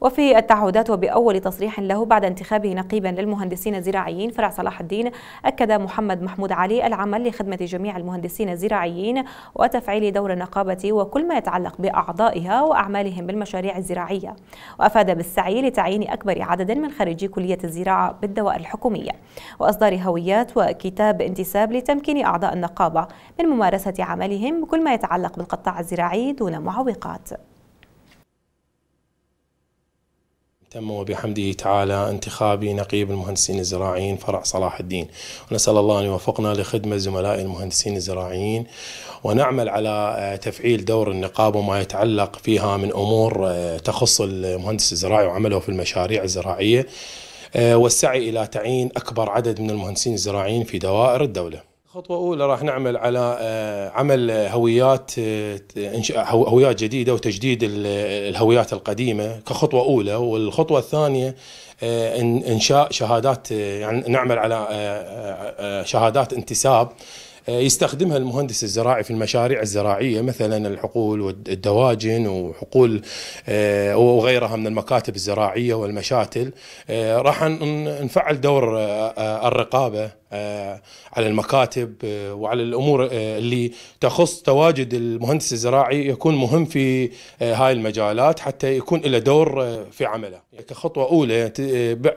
وفي التعهدات وبأول تصريح له بعد انتخابه نقيبا للمهندسين الزراعيين فرع صلاح الدين أكد محمد محمود علي العمل لخدمة جميع المهندسين الزراعيين وتفعيل دور النقابة وكل ما يتعلق بأعضائها وأعمالهم بالمشاريع الزراعية وأفاد بالسعي لتعيين أكبر عدد من خريجي كلية الزراعة بالدوائر الحكومية وإصدار هويات وكتاب انتساب لتمكين أعضاء النقابة من ممارسة عملهم بكل ما يتعلق بالقطاع الزراعي دون معوقات تم وبحمده تعالى انتخابي نقيب المهندسين الزراعيين فرع صلاح الدين ونسأل الله أن يوفقنا لخدمة زملاء المهندسين الزراعيين ونعمل على آه، تفعيل دور النقاب وما يتعلق فيها من أمور آه، تخص المهندس الزراعي وعمله في المشاريع الزراعية آه، والسعي إلى تعيين أكبر عدد من المهندسين الزراعيين في دوائر الدولة خطوة أولى راح نعمل على آه، عمل هويات آه، هويات جديدة وتجديد الهويات القديمة كخطوة أولى والخطوة الثانية آه، إنشاء شهادات يعني نعمل على شهادات انتساب يستخدمها المهندس الزراعي في المشاريع الزراعية مثلا الحقول والدواجن وحقول وغيرها من المكاتب الزراعية والمشاتل راح نفعل دور الرقابة آه، على المكاتب آه، وعلى الامور آه، اللي تخص تواجد المهندس الزراعي يكون مهم في هاي المجالات حتى يكون له دور في عمله كخطوه اولى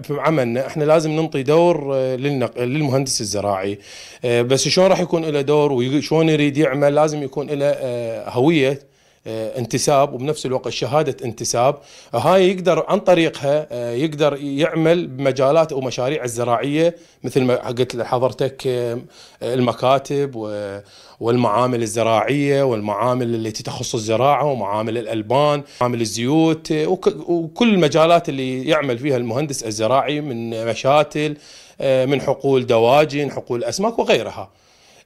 في عملنا احنا لازم ننطي دور للمهندس الزراعي بس شلون راح يكون له دور وشلون يريد يعمل لازم يكون له هويه آه، انتساب وبنفس الوقت شهادة انتساب هاي يقدر عن طريقها آه، يقدر يعمل بمجالات أو مشاريع الزراعية مثل ما قلت لحضرتك آه، المكاتب والمعامل الزراعية والمعامل التي تخص الزراعة ومعامل الألبان معامل الزيوت وكل المجالات اللي يعمل فيها المهندس الزراعي من مشاتل من حقول دواجن حقول أسماك وغيرها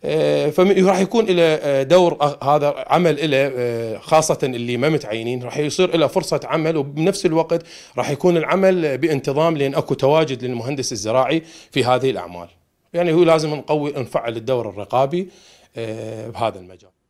آه، فراح يكون له آه، دور آه، هذا عمل له خاصه اللي ما متعينين راح يصير له فرصه عمل وبنفس الوقت راح يكون العمل بانتظام لان اكو تواجد للمهندس الزراعي في هذه الاعمال يعني هو لازم نقوي نفعل الدور الرقابي بهذا المجال